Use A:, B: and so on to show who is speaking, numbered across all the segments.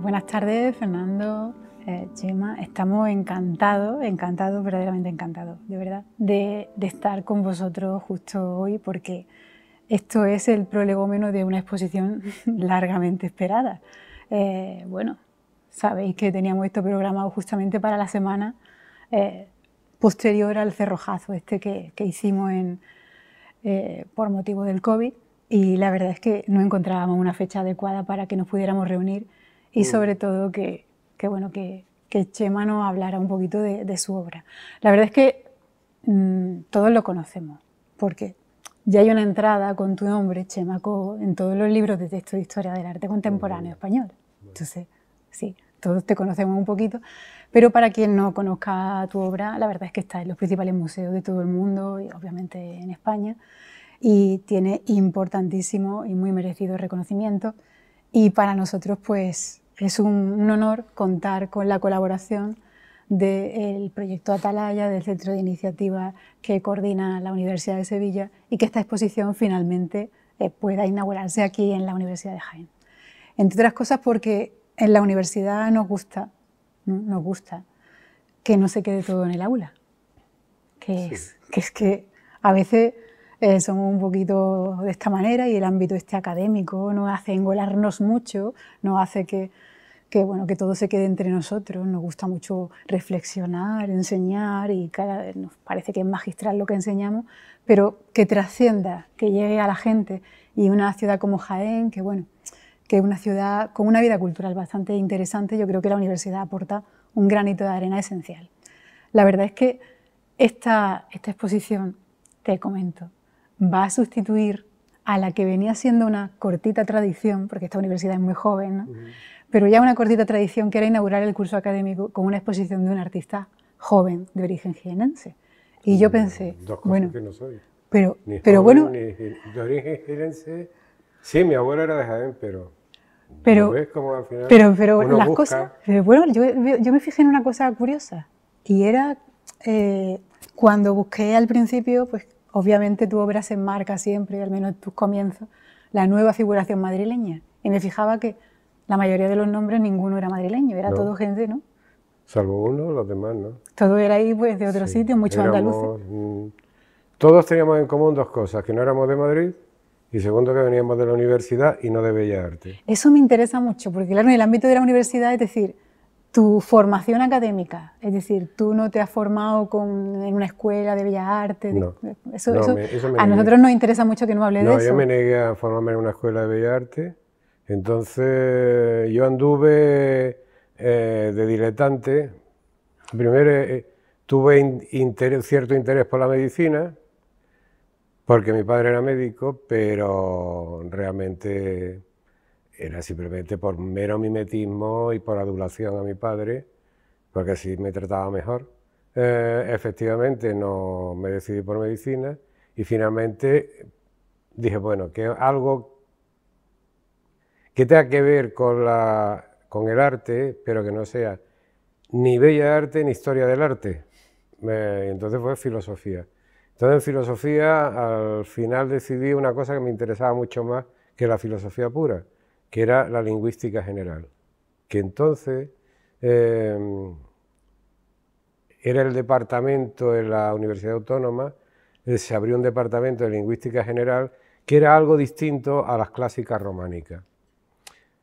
A: buenas tardes, Fernando, eh, Chema. Estamos encantados, encantados, verdaderamente encantados, de verdad, de, estar con vosotros justo hoy, porque esto es el prolegómeno de una exposición largamente esperada. Eh, bueno, sabéis que teníamos esto programado justamente para la semana eh, posterior al cerrojazo este que, hicimos en, eh, por motivo del COVID y la verdad es que no encontrábamos una fecha adecuada para que nos pudiéramos reunir y mm. sobre todo que, bueno, que, que, Chema nos hablara un poquito de, su obra. La verdad es que mm, todos lo conocemos, porque ya hay una entrada con tu nombre, Chema Co, en todos los libros de texto de historia del arte contemporáneo mm. español. Entonces, sí, todos te conocemos un poquito, pero para quien no conozca tu obra, la verdad es que está en los principales museos de todo el mundo y obviamente en España y tiene importantísimo y muy merecido reconocimiento y para nosotros pues es un, honor contar con la colaboración del proyecto Atalaya, del centro de iniciativa que coordina la Universidad de Sevilla y que esta exposición finalmente eh, pueda inaugurarse aquí en la Universidad de Jaén. Entre otras cosas porque en la universidad nos gusta, nos gusta que no se quede todo en el aula, que, es que a veces eh, somos un poquito de esta manera y el ámbito este académico nos hace engolarnos mucho, nos hace que, bueno, que todo se quede entre nosotros, nos gusta mucho reflexionar, enseñar y cada, nos parece que es magistral lo que enseñamos, pero que trascienda, que llegue a la gente y una ciudad como Jaén, que bueno, que es una ciudad con una vida cultural bastante interesante, yo creo que la universidad aporta un granito de arena esencial. La verdad es que esta exposición, te comento, va a sustituir a la que venía siendo una cortita tradición, porque esta universidad es muy joven, pero ya una cortita tradición que era inaugurar el curso académico con una exposición de un artista joven de origen jienense. Y yo mm, pensé, Dos cosas bueno, que no soy. pero, pero bueno,
B: de origen jienense, sí, mi abuelo era de Jaén, pero pero, pero, pero las cosas,
A: pero bueno, yo, yo, me fijé en una cosa curiosa y era eh, cuando busqué al principio, pues Obviamente tu obra se enmarca siempre, al menos en tus comienzos, la nueva figuración madrileña. Y me fijaba que la mayoría de los nombres ninguno era madrileño, era todo gente, ¿no?
B: Salvo uno, los demás, ¿no?
A: Todo era ahí, pues, de otro sitio, muchos andaluces.
B: todos teníamos en común dos cosas, que no éramos de Madrid y segundo, que veníamos de la universidad y no de Bellas Artes.
A: Eso me interesa mucho, porque claro, en el ámbito de la universidad, es decir, tu formación académica, es decir, tú no te has formado con, en una escuela de bellas artes. a nosotros nos interesa mucho que no hable de eso. No, yo me
B: negué a formarme en una escuela de bellas artes, entonces yo anduve eh, de diletante. Primero eh, tuve cierto interés por la medicina, porque mi padre era médico, pero realmente era simplemente por mero mimetismo y por adulación a mi padre, porque así me trataba mejor. Eh, efectivamente no me decidí por medicina y finalmente dije, bueno, que algo que tenga que ver con, la, con el arte, pero que no sea ni bella arte ni historia del arte. entonces fue filosofía. Entonces en filosofía al final decidí una cosa que me interesaba mucho más que la filosofía pura, que era la lingüística general, que entonces em, era el departamento de la Universidad Autónoma, eh, se abrió un departamento de lingüística general que era algo distinto a las clásicas románicas.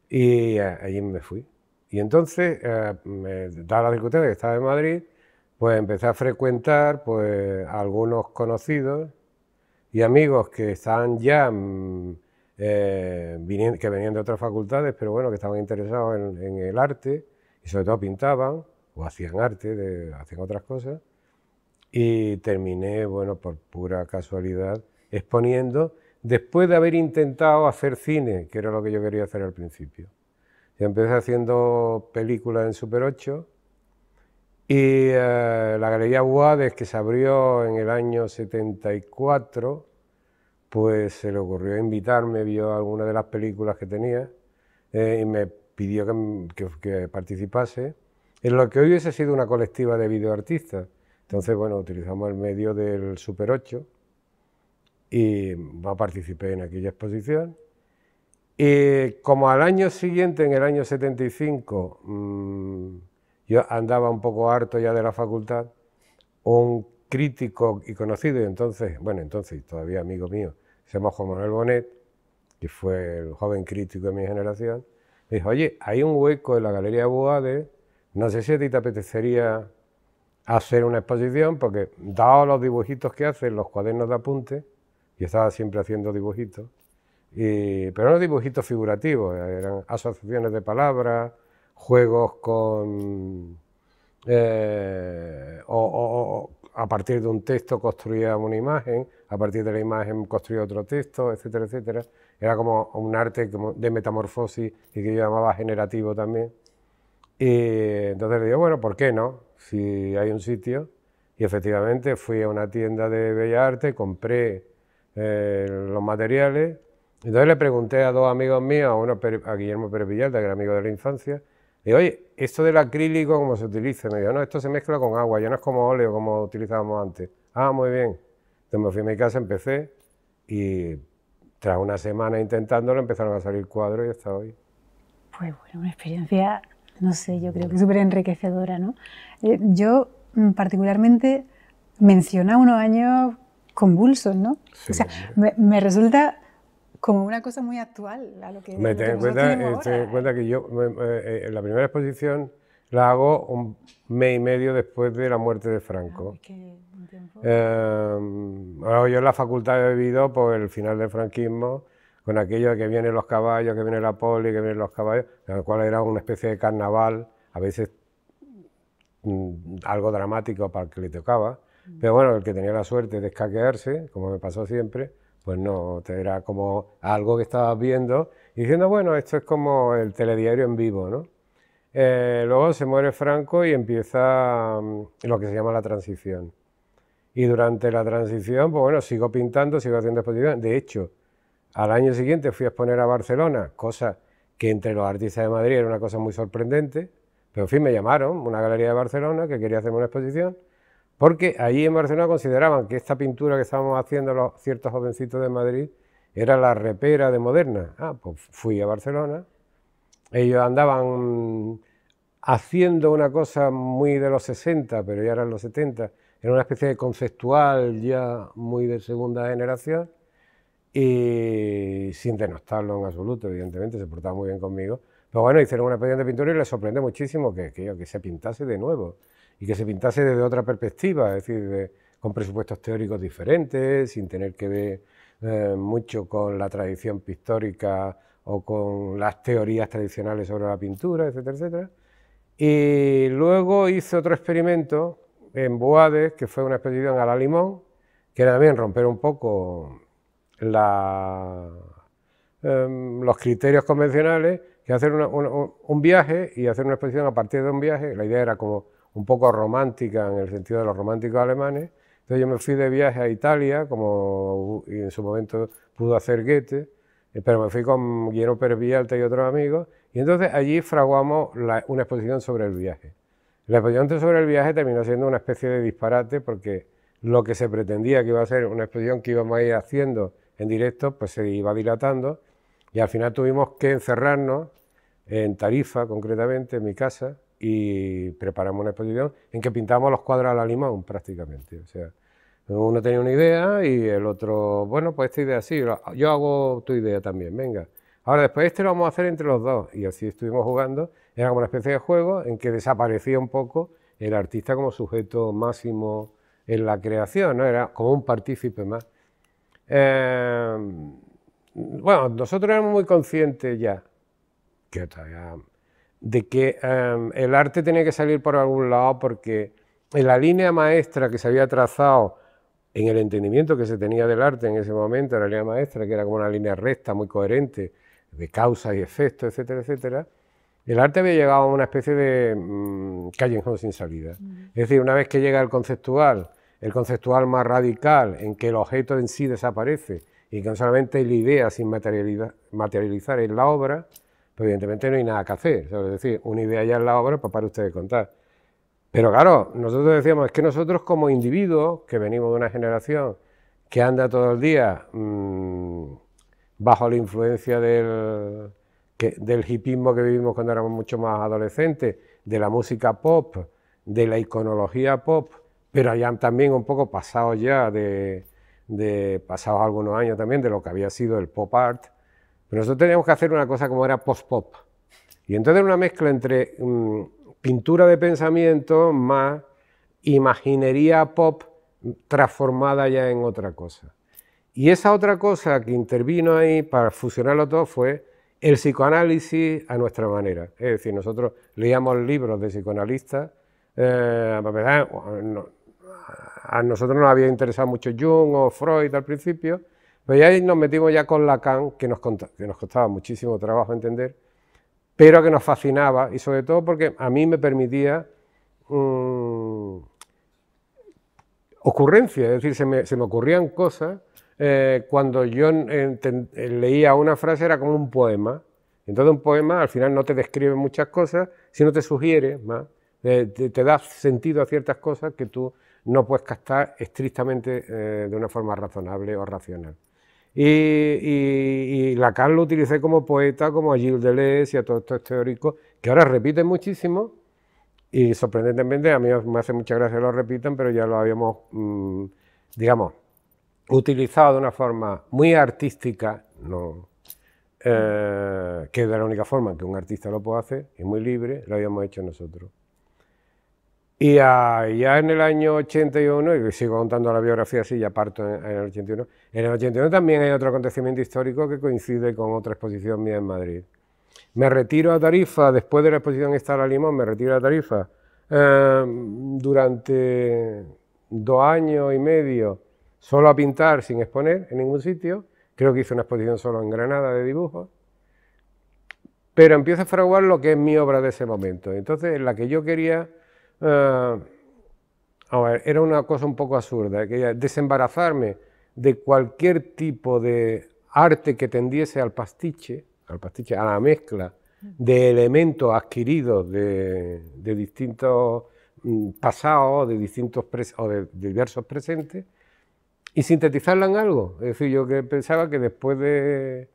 B: Y eh, allí me fui. Y entonces, eh, dada la de que estaba en Madrid, pues empecé a frecuentar pues, algunos conocidos y amigos que estaban ya mm, eh, que venían de otras facultades, pero bueno, que estaban interesados en, el arte y sobre todo pintaban o hacían arte, hacían otras cosas. Y terminé, bueno, por pura casualidad, exponiendo después de haber intentado hacer cine, que era lo que yo quería hacer al principio. empecé haciendo películas en Super 8 y eh, la Galería Guades, que se abrió en el año 74, pues se le ocurrió invitarme, vio alguna de las películas que tenía eh, y me pidió que, participase en lo que hoy hubiese sido una colectiva de videoartistas. Entonces, bueno, utilizamos el medio del Super 8 y participé en aquella exposición. Y como al año siguiente, en el año 75, mm, yo andaba un poco harto ya de la facultad, un crítico y conocido, y entonces, bueno, entonces todavía amigo mío, se llama Juan Manuel Bonet, que fue el joven crítico de mi generación, me dijo, oye, hay un hueco en la Galería Boade, no sé si a te apetecería hacer una exposición, porque dado los dibujitos que hace, los cuadernos de apunte, y estaba siempre haciendo dibujitos, pero no dibujitos figurativos, eran asociaciones de palabras, juegos con... Eh, o a partir de un texto construía una imagen, a partir de la imagen construir otro texto, etcétera, etcétera. Era como un arte de metamorfosis y que yo llamaba generativo también. Y entonces le digo, bueno, ¿por qué no? Si hay un sitio. Y efectivamente fui a una tienda de bella arte, compré eh, los materiales. Entonces le pregunté a dos amigos míos, a, uno, a Guillermo Pérez Villalda, que era amigo de la infancia, y oye, ¿esto del acrílico cómo se utiliza? Me dijo, no, esto se mezcla con agua, ya no es como óleo como utilizábamos antes. Ah, muy bien. Entonces me fui a mi casa, empecé y tras una semana intentándolo empezaron a salir cuadros y hasta hoy.
A: Pues bueno, una experiencia, no sé, yo creo que súper enriquecedora, ¿no? Eh, yo mm, particularmente menciona unos años convulsos, ¿no? o sea, me, resulta como una cosa muy actual lo que... Me ten en cuenta,
B: eh, cuenta que yo, en eh, la primera exposición la hago un mes y medio después de la muerte de Franco. Em, yo en la facultad he vivido por el final del franquismo, con aquello de que vienen los caballos, que viene la poli, que vienen los caballos, el cual era una especie de carnaval, a veces mm, algo dramático para el que le tocaba. Mm. Pero bueno, el que tenía la suerte de escaquearse, como me pasó siempre, pues no, era como algo que estabas viendo y diciendo, bueno, esto es como el telediario en vivo, ¿no? Eh, luego se muere Franco y empieza mm, lo que se llama la transición. Y durante la transición, pues bueno, sigo pintando, sigo haciendo exposiciones. De hecho, al año siguiente fui a exponer a Barcelona, cosa que entre los artistas de Madrid era una cosa muy sorprendente. Pero en fin, me llamaron, una galería de Barcelona, que quería hacerme una exposición, porque allí en Barcelona consideraban que esta pintura que estábamos haciendo los ciertos jovencitos de Madrid era la repera de Moderna. Ah, pues fui a Barcelona ellos andaban haciendo una cosa muy de los 60, pero ya eran los 70, era una especie de conceptual ya muy de segunda generación y sin denostarlo en absoluto, evidentemente, se portaba muy bien conmigo. Pero bueno, hicieron una exposición de pintura y les sorprende muchísimo que, que, se pintase de nuevo y que se pintase desde otra perspectiva, es decir, con presupuestos teóricos diferentes, sin tener que ver eh, mucho con la tradición pictórica o con las teorías tradicionales sobre la pintura, etcétera, etcétera. Y luego hice otro experimento en Boades, que fue una expedición a la Limón, que era también romper un poco em, los criterios convencionales, que hacer un, viaje y hacer una expedición a partir de un viaje. La idea era como un poco romántica en el sentido de los románticos alemanes. Entonces yo me fui de viaje a Italia, como en su momento pudo hacer Goethe, eh, pero me fui con Guillermo Pervialta y otros amigos, y entonces allí fraguamos una exposición sobre el viaje. La exposición sobre el viaje terminó siendo una especie de disparate porque lo que se pretendía que iba a ser una exposición que íbamos a ir haciendo en directo, pues se iba dilatando y al final tuvimos que encerrarnos en Tarifa, concretamente, en mi casa, y preparamos una exposición en que pintamos los cuadros a la limón prácticamente. O sea, uno tenía una idea y el otro, bueno, pues esta idea sí, yo hago tu idea también, venga. Ahora después este lo vamos a hacer entre los dos. Y así estuvimos jugando. Era como una especie de juego en que desaparecía un poco el artista como sujeto máximo en la creación, ¿no? Era como un partícipe más. Em, bueno, nosotros éramos muy conscientes ya, de que em, el arte tenía que salir por algún lado porque en la línea maestra que se había trazado en el entendimiento que se tenía del arte en ese momento, en la línea maestra, que era como una línea recta, muy coherente, de causa y efecto, etcétera, etcétera, el arte había llegado a una especie de mm, callejón sin salida. Es decir, una vez que llega el conceptual, el conceptual más radical, en que el objeto en sí desaparece y que no solamente la idea sin materializar es la obra, pues evidentemente no hay nada que hacer. Es decir, una idea ya es la obra, pues para ustedes contar. Pero claro, nosotros decíamos, es que nosotros como individuos, que venimos de una generación que anda todo el día mm, bajo la influencia del, hipismo que vivimos cuando éramos mucho más adolescentes, de la música pop, de la iconología pop, pero ya también un poco pasados ya de, pasados algunos años también de lo que había sido el pop art, pero nosotros teníamos que hacer una cosa como era post-pop. Y entonces una mezcla entre mm, pintura de pensamiento más imaginería pop transformada ya en otra cosa. Y esa otra cosa que intervino ahí para fusionarlo todo fue el psicoanálisis a nuestra manera. Es decir, nosotros leíamos libros de psicoanalistas, eh, pues, a nosotros nos había interesado mucho Jung o Freud al principio, pero ya nos metimos ya con Lacan, que nos costaba muchísimo trabajo entender, pero que nos fascinaba y sobre todo porque a mí me permitía mm, ocurrencia, es decir, se me, ocurrían cosas. Eh, cuando yo leía una frase era como un poema. Entonces un poema al final no te describe muchas cosas, sino te sugiere más, eh, te, da sentido a ciertas cosas que tú no puedes captar estrictamente eh, de una forma razonable o racional. Y, la y, Lacan lo utilicé como poeta, como a Gilles Deleuze y a todos estos teóricos, que ahora repiten muchísimo. Y sorprendentemente, a mí me hace mucha gracia que lo repitan, pero ya lo habíamos, mm, digamos, utilizado de una forma muy artística, no, eh, que es de la única forma que un artista lo puede hacer, y muy libre, lo habíamos hecho nosotros. Y ya en el año 81, y sigo contando la biografía así, ya parto en, el 81, en el 81 también hay otro acontecimiento histórico que coincide con otra exposición mía en Madrid. Me retiro a Tarifa, después de la exposición Estar a Limón, me retiro a Tarifa em, durante dos años y medio solo a pintar sin exponer en ningún sitio. Creo que hice una exposición solo en Granada de dibujos. Pero empiezo a fraguar lo que es mi obra de ese momento. Entonces, la que yo quería eh, era una cosa un poco absurda, ¿eh? desembarazarme de cualquier tipo de arte que tendiese al pastiche, al pastiche, a la mezcla de elementos adquiridos de, de distintos mm, pasados, de distintos o de, diversos presentes, y sintetizarla en algo. Es decir, yo que pensaba que después de,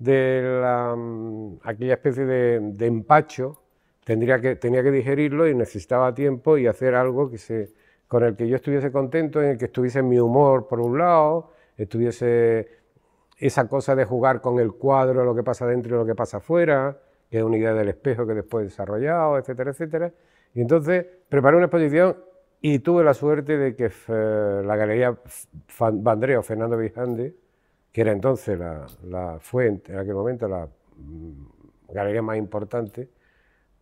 B: mm, aquella especie de empacho tendría que, tenía que digerirlo y necesitaba tiempo y hacer algo que se, con el que yo estuviese contento, en el que estuviese mi humor por un lado, estuviese esa cosa de jugar con el cuadro, lo que pasa dentro y lo que pasa afuera, que es una idea del espejo que después he desarrollado, etcétera, etcétera. Y entonces preparé una exposición y tuve la suerte de que eh, la galería Bandreo Fernando Vijande, que era entonces la, la fuente, en aquel momento la mm, galería más importante,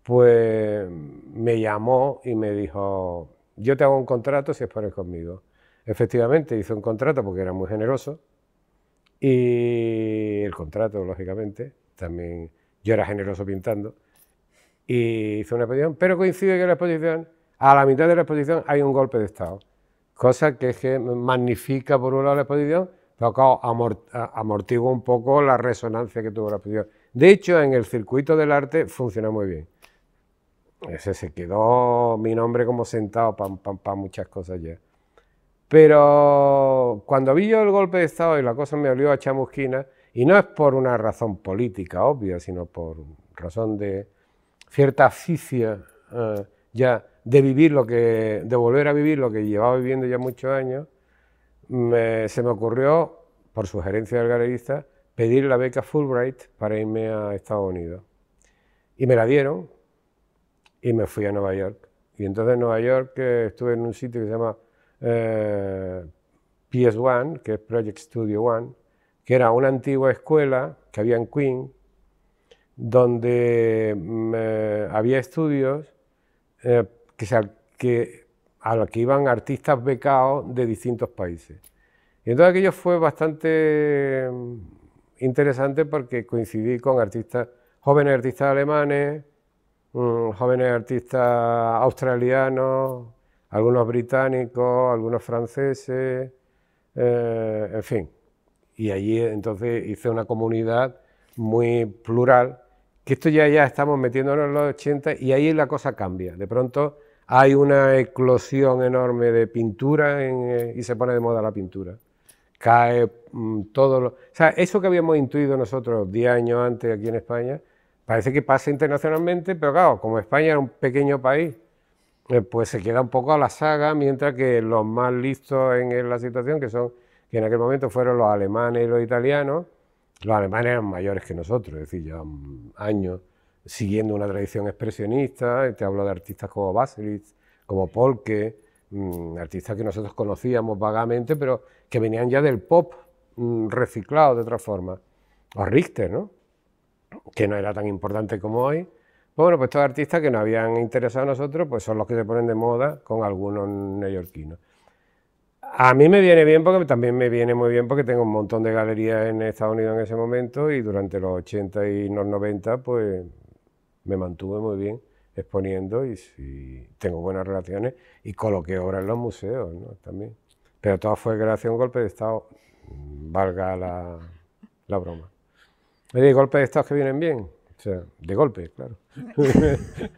B: pues me llamó y me dijo, yo te hago un contrato si expones conmigo. Efectivamente, hizo un contrato porque era muy generoso y el contrato, lógicamente, también yo era generoso pintando y hizo una exposición, pero coincide que la exposición, a la mitad de la exposición hay un golpe de Estado, cosa que, que magnifica por un lado la exposición, pero amortigua un poco la resonancia que tuvo la exposición. De hecho, en el circuito del arte funciona muy bien. Ese se quedó mi nombre como sentado, pam, pam, pam, muchas cosas ya. Pero cuando vi yo el golpe de Estado y la cosa me olió a chamusquina, y no es por una razón política obvia, sino por razón de cierta asfixia ah, ya de vivir lo que, de volver a vivir lo que llevaba viviendo ya muchos años, se me ocurrió, por sugerencia del galerista, pedir la beca Fulbright para irme a Estados Unidos. Y me la dieron, y me fui a Nueva York. Y entonces en Nueva York eh, estuve en un sitio que se llama eh, PS1, que es Project Studio One, que era una antigua escuela que había en Queen, donde mm, eh, había estudios que, a los que iban artistas becados de distintos países. Y entonces aquello fue bastante mm, interesante porque coincidí con artistas, jóvenes artistas alemanes, Mm, jóvenes artistas australianos, algunos británicos, algunos franceses, eh, en fin. Y allí entonces hice una comunidad muy plural, que esto ya, ya estamos metiéndonos en los 80 y ahí la cosa cambia. De pronto hay una eclosión enorme de pintura eh, y se pone de moda la pintura. Cae mm, todo lo... O sea, eso que habíamos intuido nosotros 10 años antes aquí en España, parece que pasa internacionalmente, pero claro, como España era un pequeño país, eh, pues se queda un poco a la saga, mientras que los más listos en la situación, que son que en aquel momento fueron los alemanes y los italianos, los alemanes eran mayores que nosotros, es decir, ya años siguiendo una tradición expresionista, te hablo de artistas como Baselitz, como Polke, mm, artistas que nosotros conocíamos vagamente, pero que venían ya del pop mm, reciclado de otra forma, o Richter, ¿no? que no era tan importante como hoy. Pues bueno, pues estos artistas que nos habían interesado a nosotros, pues son los que se ponen de moda con algunos neoyorquinos. A mí me viene bien porque también me viene muy bien porque tengo un montón de galerías en Estados Unidos en ese momento y durante los 80 y los 90 pues me mantuve muy bien exponiendo y, tengo buenas relaciones y coloqué obras en los museos también. Pero todo fue gracias un golpe de Estado, valga la broma de golpe de estos que vienen bien. O sea, de golpe, claro.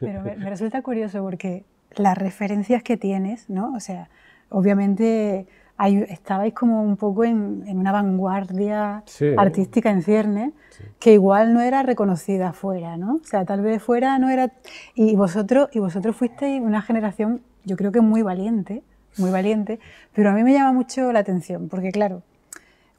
B: Pero me,
A: resulta curioso porque las referencias que tienes, ¿no? O sea, obviamente hay, estabais como un poco en, una vanguardia artística en cierne que igual no era reconocida fuera, ¿no? O sea, tal vez fuera no era... Y vosotros, y vosotros fuisteis una generación, yo creo que muy valiente, muy valiente, pero a mí me llama mucho la atención porque, claro,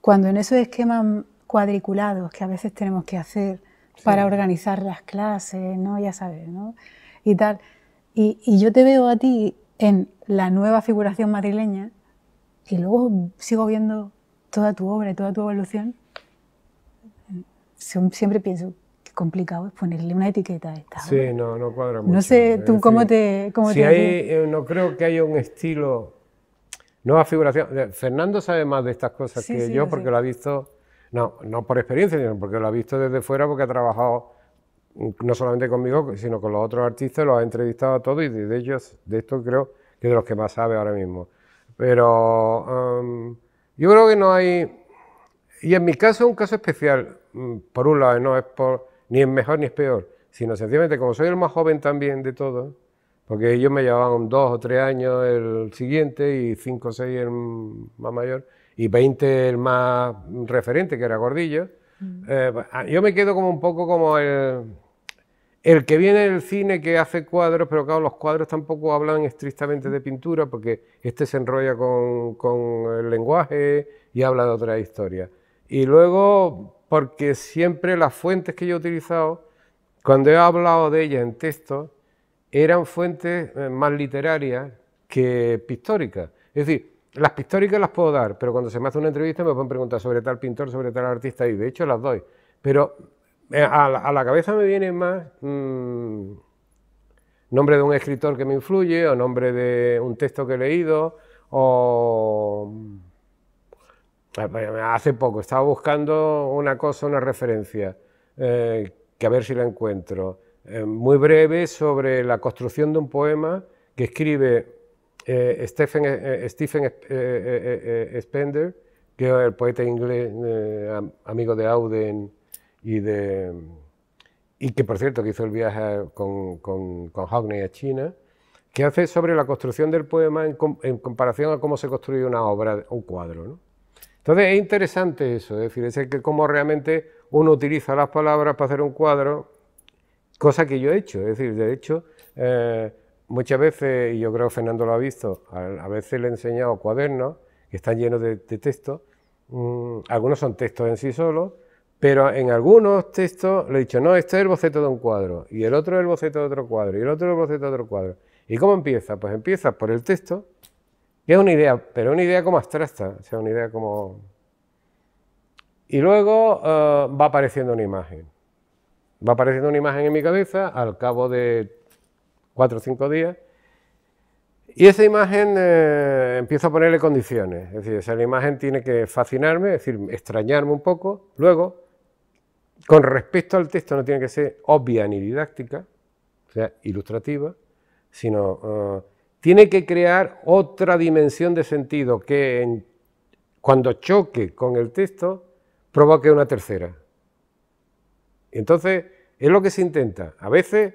A: cuando en esos esquemas cuadriculados que a veces tenemos que hacer para organizar las clases, ¿no? Ya sabes, ¿no? Y tal. Y, yo te veo a ti en la nueva figuración madrileña y luego sigo viendo toda tu obra y toda tu evolución. Siempre pienso que complicado es ponerle una etiqueta a esta.
B: Sí, no, no cuadra mucho. No sé tú cómo te... Cómo te eh, no creo que haya un estilo... Nueva figuración. Fernando sabe más de estas cosas que yo porque lo ha visto no, no por experiencia, sino porque lo ha visto desde fuera, porque ha trabajado mm, no solamente conmigo, sino con los otros artistas, los ha entrevistado a todos y de ellos, de esto creo que es de los que más sabe ahora mismo. Pero yo creo que no hay... Y en mi caso es un caso especial, mm, por un lado, no es por, ni es mejor ni es peor, sino sencillamente como soy el más joven también de todos, porque ellos me llevaban dos o tres años el siguiente y cinco o seis el más mayor, y 20 el más referente, que era Gordillo. Mm. Eh, ah, yo me quedo como un poco como el, que viene del cine que hace cuadros, pero claro, los cuadros tampoco hablan estrictamente de pintura porque este se enrolla con, el lenguaje y habla de otra historia. Y luego, porque siempre las fuentes que yo he utilizado, cuando he hablado de ellas en texto, eran fuentes eh, más literarias que pictóricas. Es decir, las pictóricas las puedo dar, pero cuando se me hace una entrevista me pueden preguntar sobre tal pintor, sobre tal artista, y de hecho las doy. Pero eh, a la, cabeza me viene más mm, nombre de un escritor que me influye, o nombre de un texto que he leído, o... Mm, eh, hace poco estaba buscando una cosa, una referencia, eh, que a ver si la encuentro, muy breve sobre la construcción de un poema que escribe eh, Stephen, eh, eh, Spender, que es el poeta inglés, amigo de Auden y de... Y que, por cierto, que hizo el viaje con, con, con Hockney a China, que hace sobre la construcción del poema en, comparación a cómo se construye una obra, un cuadro. ¿no? Entonces es interesante eso, es decir, es que cómo realmente uno utiliza las palabras para hacer un cuadro, cosa que yo he hecho, es decir, de hecho, muchas veces, y yo creo que Fernando lo ha visto, a, veces le he enseñado cuadernos que están llenos de, texto... Mm, algunos son textos en sí solos, pero en algunos textos le he dicho, no, este es el boceto de un cuadro, y el otro es el boceto de otro cuadro, y el otro es el boceto de otro cuadro. ¿Y cómo empieza? Pues empieza por el texto, que es una idea, pero una idea como abstracta, o sea, una idea como... Y luego eh, va apareciendo una imagen. Va apareciendo una imagen en mi cabeza al cabo de cuatro o cinco días. Y esa imagen empieza eh, empiezo a ponerle condiciones, es decir, esa imagen tiene que fascinarme, es decir, extrañarme un poco. Luego, con respecto al texto, no tiene que ser obvia ni didáctica, o sea, ilustrativa, sino eh, tiene que crear otra dimensión de sentido que cuando choque con el texto provoque una tercera. Entonces, es lo que se intenta. A veces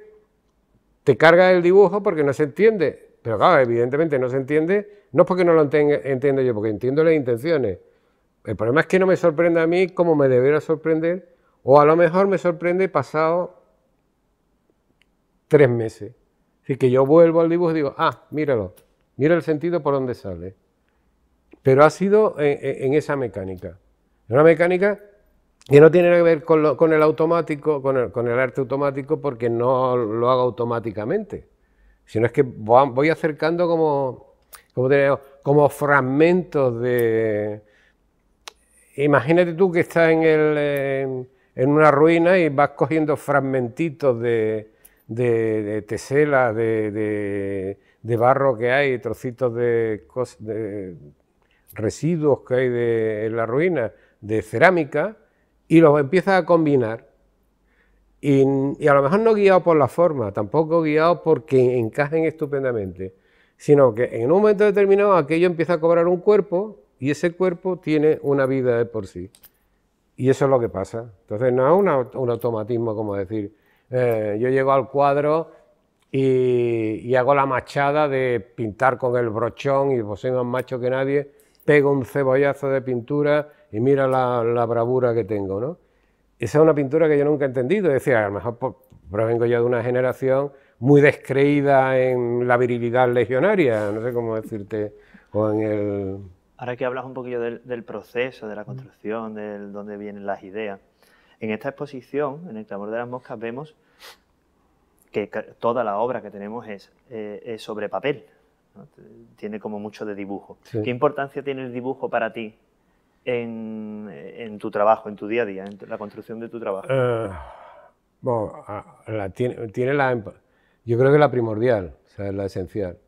B: te cargas el dibujo porque no se entiende. Pero claro, evidentemente no se entiende, no es porque no lo entiendo yo, porque entiendo las intenciones. El problema es que no me sorprende a mí como me debería sorprender, o a lo mejor me sorprende pasado tres meses. Así que yo vuelvo al dibujo y digo, ah, míralo, mira el sentido por donde sale. Pero ha sido en, esa mecánica. en Una mecánica que no tiene nada que ver con, el automático, con el, arte automático, porque no lo hago automáticamente, sino es que voy acercando como, como, fragmentos de... Imagínate tú que estás en, el, en una ruina y vas cogiendo fragmentitos de, de, de teselas, de, barro que hay, trocitos de, de residuos que hay en la ruina, de cerámica, y los empieza a combinar. Y, a lo mejor no guiado por la forma, tampoco guiado porque encajen estupendamente, sino que en un momento determinado aquello empieza a cobrar un cuerpo y ese cuerpo tiene una vida de por sí. Y eso es lo que pasa. Entonces no es un automatismo como decir, eh, yo llego al cuadro y, y, hago la machada de pintar con el brochón y pues soy más macho que nadie, pego un cebollazo de pintura y mira la, bravura que tengo, ¿no? Esa es una pintura que yo nunca he entendido, decía, a lo mejor provengo pues, yo de una generación muy descreída en la virilidad legionaria, no sé cómo decirte, o en el...
C: Ahora que hablas un poquillo del, proceso, de la construcción, de dónde vienen las ideas, en esta exposición, en el clamor de las moscas, vemos que toda la obra que tenemos es, eh, sobre papel, tiene como mucho de dibujo. ¿Qué importancia tiene el dibujo para ti en, tu trabajo, en tu día a día, en la construcción de tu trabajo?
B: Eh, bueno, tiene, la, yo creo que la primordial, o sea, la esencial.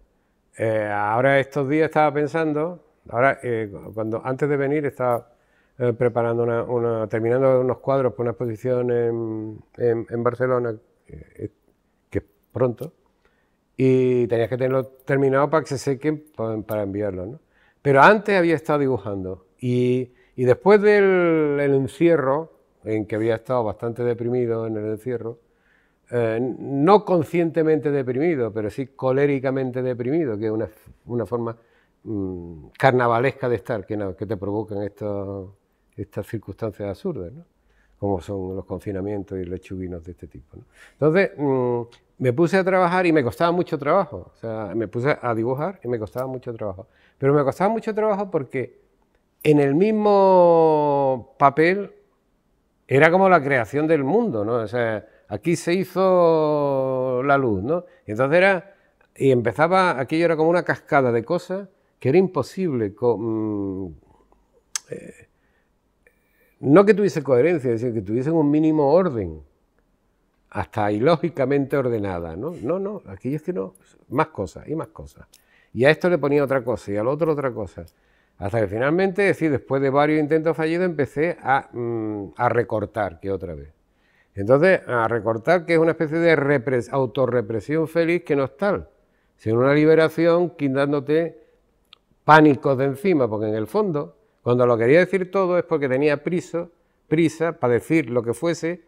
B: Eh, ahora estos días estaba pensando, ahora eh, cuando antes de venir estaba preparando una, terminando unos cuadros para una exposición en, Barcelona, que es pronto, y tenías que tenerlo terminado para que se sequen para, para enviarlo, ¿no? Pero antes había estado dibujando, y, después del encierro, en que había estado bastante deprimido en el encierro, eh, no conscientemente deprimido, pero sí coléricamente deprimido, que es una, una forma mm, carnavalesca de estar, que, que te provocan estos, estas circunstancias absurdas, como son los confinamientos y lechuguinos de este tipo. Entonces, mm, me puse a trabajar y me costaba mucho trabajo, o sea, me puse a dibujar y me costaba mucho trabajo, pero me costaba mucho trabajo porque en el mismo papel era como la creación del mundo, ¿no? O sea, aquí se hizo la luz, ¿no? Y entonces era, y empezaba, aquello era como una cascada de cosas que era imposible, mm, eh, no que tuviese coherencia, decir, que tuviesen un mínimo orden, hasta ilógicamente ordenada, ¿no? No, no, aquello es que no, más cosas y más cosas. Y a esto le ponía otra cosa y al otro otra cosa. Hasta que finalmente, después de varios intentos fallidos, empecé mm, a, recortar, que otra vez. Entonces, a recortar, que es una especie de autorrepresión feliz que no es tal, sino una liberación quitándote pánicos de encima, porque en el fondo, cuando lo quería decir todo es porque tenía prisa, prisa para decir lo que fuese,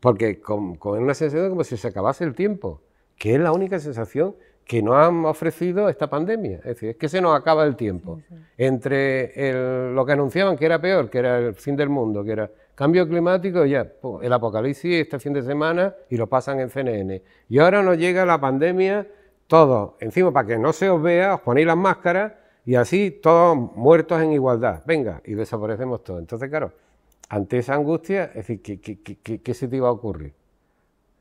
B: porque con, con una sensación como si se acabase el tiempo, que es la única sensación que nos han ofrecido esta pandemia. Es decir, es que se nos acaba el tiempo. Entre lo que anunciaban que era peor, que era el fin del mundo, que era cambio climático, ya, el apocalipsis este fin de semana y lo pasan en CNN. Y ahora nos llega la pandemia, todos, encima para que no se os vea, os ponéis las máscaras y así todos muertos en igualdad. Venga, y desaparecemos todos. Entonces, claro, ante esa angustia, es decir, ¿qué, se te iba a ocurrir?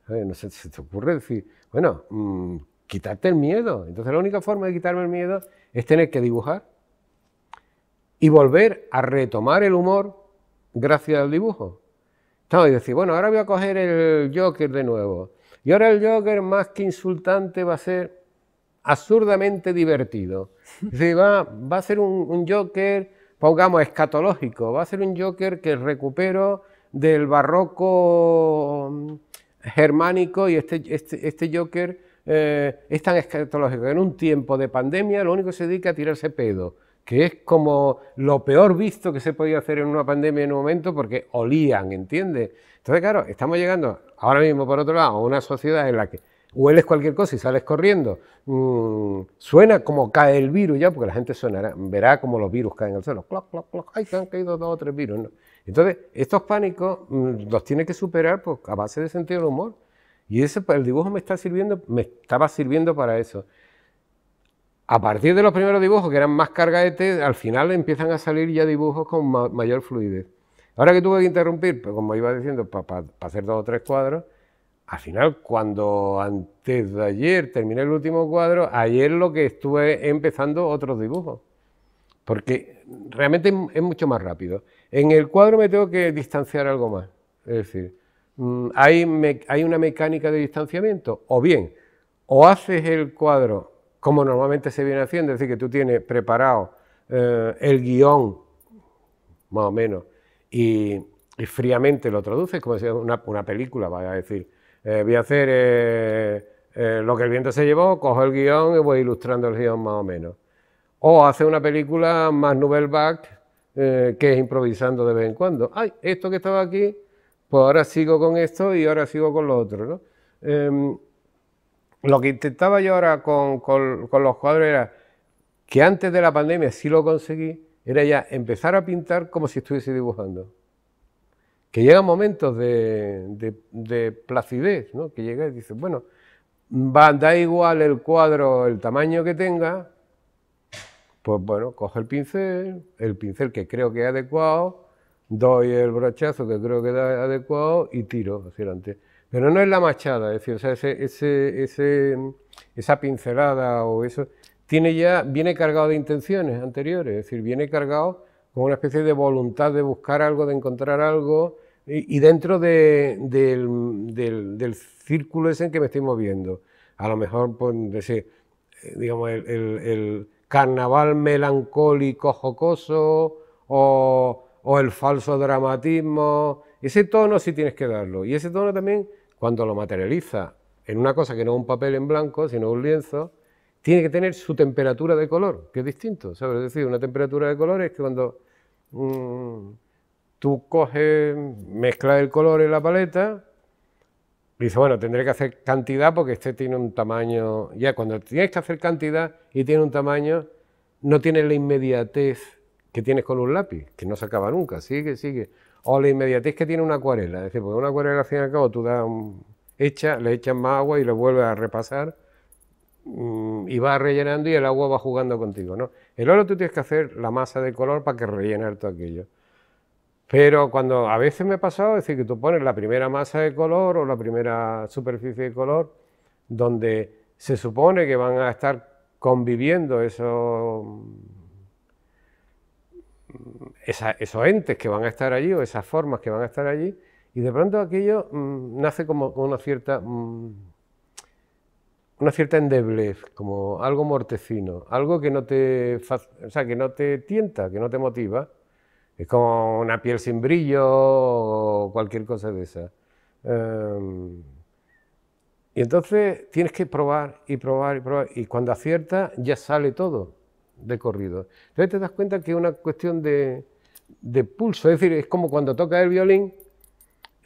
B: No sé, ¿se te ocurre decir, bueno, mm, quitarte el miedo. Entonces la única forma de quitarme el miedo es tener que dibujar y volver a retomar el humor gracias al dibujo. Entonces, y decir, bueno, ahora voy a coger el Joker de nuevo. Y ahora el Joker, más que insultante, va a ser absurdamente divertido. Es va, va a ser un, Joker, pongamos, escatológico, va a ser un Joker que recupero del barroco mm, germánico y este, este, este Joker eh, es tan escatológico. En un tiempo de pandemia lo único que se dedica a tirarse pedo, que es como lo peor visto que se podía hacer en una pandemia en un momento porque olían, ¿entiendes? Entonces, claro, estamos llegando ahora mismo, por otro lado, a una sociedad en la que hueles cualquier cosa y sales corriendo, mm, suena como cae el virus ya, porque la gente suena, verá como los virus caen al suelo, cloc, cloc, cloc, ay, que han caído dos o tres virus. Entonces, estos pánicos mm, los tiene que superar pues, a base de sentido del humor. Y ese, el dibujo me, está sirviendo, me estaba sirviendo para eso. A partir de los primeros dibujos, que eran más carga de test al final empiezan a salir ya dibujos con mayor fluidez. Ahora que tuve que interrumpir, pues como iba diciendo, para hacer dos o tres cuadros, al final, cuando antes de ayer terminé el último cuadro, ayer lo que estuve empezando otros dibujos. Porque realmente es mucho más rápido. En el cuadro me tengo que distanciar algo más. Es decir, Mm, hay, una mecánica de distanciamiento, o bien, o haces el cuadro como normalmente se viene haciendo, es decir, que tú tienes preparado eh, el guión, más o menos, y, fríamente lo traduces, como si una, una película, vaya a decir, eh, voy a hacer eh, lo que el viento se llevó, cojo el guión y voy ilustrando el guión más o menos. O hace una película más nouvelle back, que es improvisando de vez en cuando. ¡Ay, esto que estaba aquí! pues ahora sigo con esto y ahora sigo con lo otro. ¿no? Em, lo que intentaba yo ahora con, los cuadros era que antes de la pandemia sí lo conseguí, era ya empezar a pintar como si estuviese dibujando. Que llegan momentos de, placidez, ¿no? que llega y dices, bueno, da igual el cuadro, el tamaño que tenga, pues bueno, coge el pincel, el pincel que creo que es adecuado, doy el brochazo que creo que da adecuado y tiro hacia adelante. Pero no es la machada, es decir, sea, esa pincelada o eso tiene ya, viene cargado de intenciones anteriores, es decir, viene cargado con una especie de voluntad de buscar algo, de encontrar algo, y, dentro del, círculo ese en que me estoy moviendo. A lo mejor, pues, ese, digamos, el carnaval melancólico jocoso o o el falso dramatismo. Ese tono sí tienes que darlo. Y ese tono también, cuando lo materializa en una cosa que no es un papel en blanco, sino un lienzo, tiene que tener su temperatura de color, que es distinto. Es decir, una temperatura de color es que cuando mm, tú coges, mezclas el color en la paleta, y dices, bueno, tendré que hacer cantidad porque este tiene un tamaño. Ya cuando tienes que hacer cantidad y tiene un tamaño, no tiene la inmediatez ¿Qué tienes con un lápiz? Que no se acaba nunca, sigue, sigue. O la inmediatez que tiene una acuarela. Es decir, porque una acuarela al fin y al cabo tú das un... le echas más agua y lo vuelves a repasar mm, y va rellenando y el agua va jugando contigo. ¿no? El oro tú tienes que hacer la masa de color para que rellenar todo aquello. Pero cuando a veces me ha pasado, es decir, que tú pones la primera masa de color o la primera superficie de color donde se supone que van a estar conviviendo esos esos entes que van a estar allí o esas formas que van a estar allí, y de pronto aquello mm, nace como, una cierta... Mm, una cierta endeblez, como algo mortecino, algo que no te, que no te tienta, que no te motiva. Es como una piel sin brillo o cualquier cosa de esa. Em, y entonces tienes que probar y probar y probar. Y cuando acierta ya sale todo de corrido. Entonces te das cuenta que es una cuestión de, pulso, es decir, es como cuando toca el violín,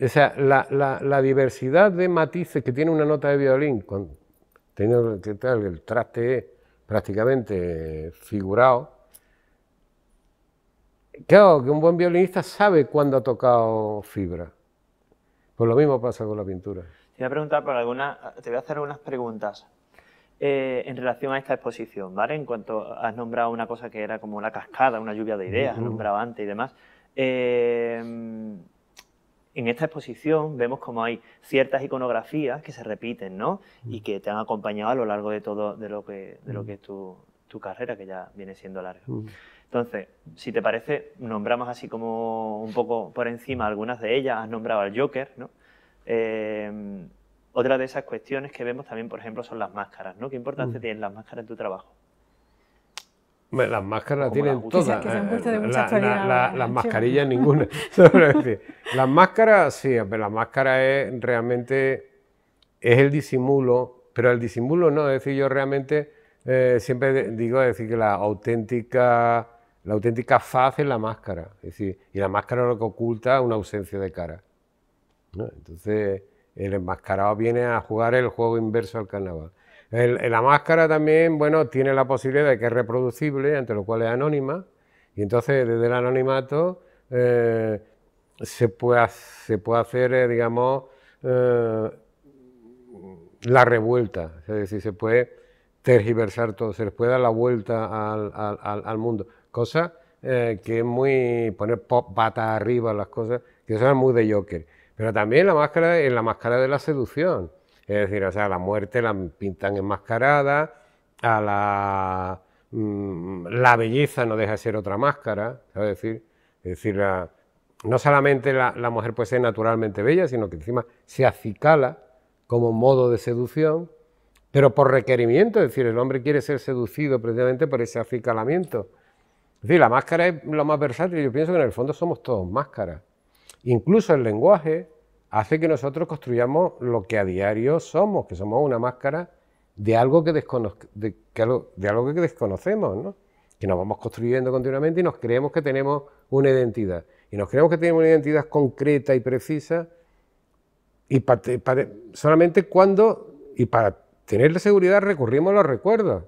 B: o sea, la, diversidad de matices que tiene una nota de violín, teniendo el traste prácticamente figurado, claro, que un buen violinista sabe cuándo ha tocado fibra. Pues lo mismo pasa con la pintura. Te
C: voy a preguntar alguna, te voy a hacer algunas preguntas eh, en relación a esta exposición, ¿vale? En cuanto has nombrado una cosa que era como la cascada, una lluvia de ideas, has nombrado antes y demás. Eh, en esta exposición vemos como hay ciertas iconografías que se repiten, ¿no? Y que te han acompañado a lo largo de todo de lo que, lo que es tu, carrera, que ya viene siendo larga. Entonces, si te parece, nombramos así como un poco por encima algunas de ellas. Has nombrado al Joker, ¿no? Eh, otra de esas cuestiones que vemos también, por ejemplo, son las máscaras, ¿no? ¿Qué importancia mm. tienen las máscaras
B: en tu trabajo? las máscaras tienen todas. las mascarillas ninguna. las máscaras, sí, pero la máscara es realmente es el disimulo, pero el disimulo no, es decir, yo realmente eh, siempre digo, decir, que la auténtica la auténtica faz es la máscara, y la máscara lo que oculta una ausencia de cara. Entonces, el enmascarado viene a jugar el juego inverso al carnaval. la máscara también, bueno, tiene la posibilidad de que es reproducible, ante lo cual es anónima, y entonces desde el anonimato eh, se, puede, hacer, eh, digamos, eh, la revuelta, es decir, se puede tergiversar todo, se les puede dar la vuelta al, mundo, cosa que es muy, poner pop, arriba las cosas, que son muy de Joker. Pero también la máscara, en la máscara de la seducción. Es decir, o sea, a la muerte la pintan enmascarada, a mm, la, belleza no deja de ser otra máscara, Es decir, es decir no solamente la, la, mujer puede ser naturalmente bella, sino que encima se acicala como modo de seducción, pero por requerimiento, es decir, el hombre quiere ser seducido precisamente por ese acicalamiento. Es decir, la máscara es lo más versátil, yo pienso que en el fondo somos todos máscaras. Incluso el lenguaje hace que nosotros construyamos lo que a diario somos, que somos una máscara de algo que, de, algo, que desconocemos, ¿no? que nos vamos construyendo continuamente y nos creemos que tenemos una identidad. Y nos creemos que tenemos una identidad concreta y precisa, y solamente cuando, y para tener la seguridad, recurrimos a los recuerdos.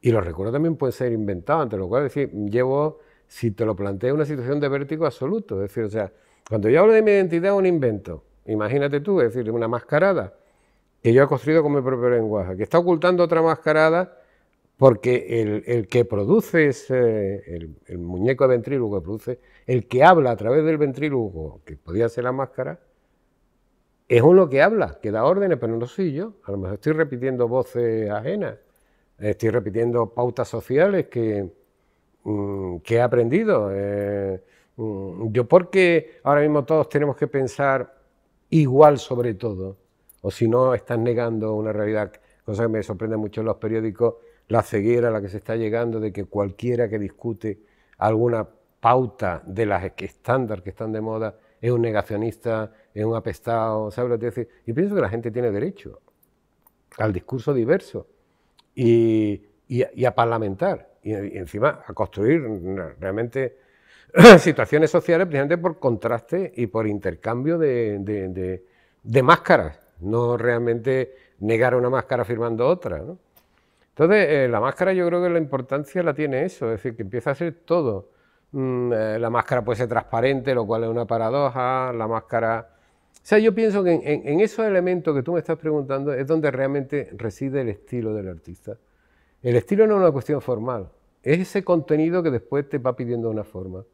B: Y los recuerdos también pueden ser inventados, ante lo cual, decir, llevo, si te lo planteo, una situación de vértigo absoluto. Es decir, o sea, cuando yo hablo de mi identidad, un invento. Imagínate tú, es decir, una mascarada que yo he construido con mi propio lenguaje, que está ocultando otra mascarada porque el, que produce ese, el, muñeco de ventrílogo produce, el que habla a través del ventrílogo, que podía ser la máscara, es uno que habla, que da órdenes, pero no soy yo. A lo mejor estoy repitiendo voces ajenas, estoy repitiendo pautas sociales que, mm, he aprendido. Eh, Mm, yo porque ahora mismo todos tenemos que pensar igual sobre todo, o si no estás negando una realidad, cosa que me sorprende mucho en los periódicos, la ceguera a la que se está llegando de que cualquiera que discute alguna pauta de las estándares que están de moda es un negacionista, es un apestado, ¿sabes lo que decir? Yo pienso que la gente tiene derecho al discurso diverso y, a parlamentar y, encima a construir realmente situaciones sociales precisamente por contraste y por intercambio de, máscaras, no realmente negar una máscara firmando otra. ¿no? Entonces, eh, la máscara yo creo que la importancia la tiene eso, es decir, que empieza a ser todo. Mm, eh, la máscara puede ser transparente, lo cual es una paradoja, la máscara... O sea, yo pienso que en esos elementos que tú me estás preguntando es donde realmente reside el estilo del artista. El estilo no es una cuestión formal, es ese contenido que después te va pidiendo una forma.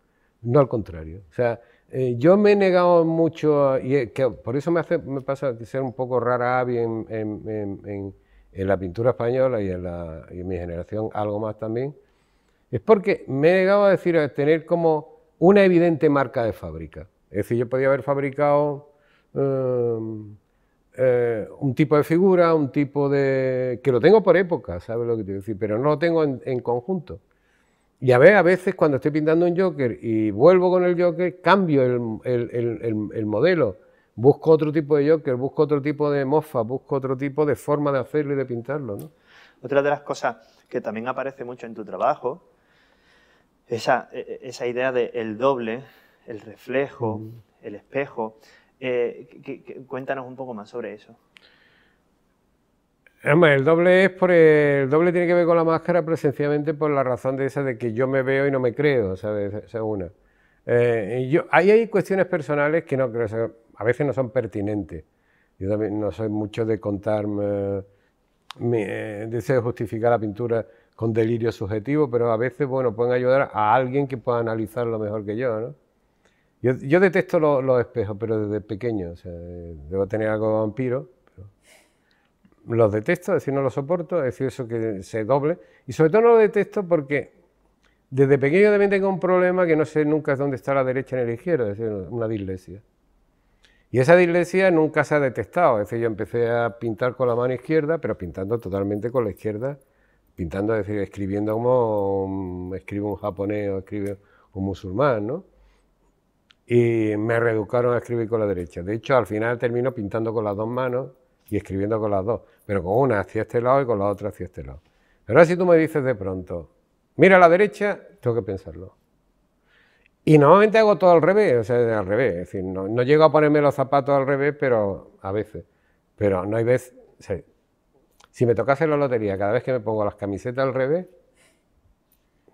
B: No al contrario. O sea, eh, yo me he negado mucho, y que por eso me, hace, pasa de ser un poco rara avi en, la pintura española y en, mi generación algo más también, es porque me he negado a decir, a tener como una evidente marca de fábrica. Es decir, yo podía haber fabricado em, eh, un tipo de figura, un tipo de... que lo tengo por época, ¿sabes lo que quiero decir? Pero no lo tengo en, conjunto. Y a veces cuando estoy pintando un Joker y vuelvo con el Joker, cambio el, modelo, busco otro tipo de Joker, busco otro tipo de mofa, busco otro tipo de forma de hacerlo y de pintarlo. Otra de las cosas
C: que también aparece mucho en tu trabajo, esa, e, e, esa idea del el doble, el reflejo, el espejo. Eh, cuéntanos un poco más sobre eso
B: el doble el doble tiene que ver con la máscara, pero sencillamente por la razón de esa de que yo me veo y no me creo, ¿sabes? una. Eh, yo, hay cuestiones personales que no a veces no son pertinentes. Yo también no soy mucho de contar, me, mm, eh, deseo justificar la pintura con delirio subjetivo, pero a veces, bueno, pueden ayudar a alguien que pueda analizarlo mejor que yo, Yo, detesto los, espejos, pero desde pequeño, eh, debo tener algo vampiro lo detesto, es decir, no lo soporto, es decir, eso que se doble. Y sobre todo no lo detesto porque desde pequeño también tengo un problema que no sé nunca dónde está la derecha ni la izquierda, es decir, una dislexia. Y esa dislexia nunca se ha detectado, es decir, yo empecé a pintar con la mano izquierda, pero pintando totalmente con la izquierda, pintando, es decir, escribiendo como escribe un japonés o escribe un musulmán, ¿no? Y me reeducaron a escribir con la derecha. De hecho, al final termino pintando con las dos manos y escribiendo con las dos, pero con una hacia este lado y con la otra hacia este lado. Pero ahora si tú me dices de pronto, mira a la derecha, tengo que pensarlo. Y normalmente hago todo al revés, o sea, al revés, es decir, no, llego a ponerme los zapatos al revés, pero a veces. Pero no hay vez, si me tocase la lotería cada vez que me pongo las camisetas al revés,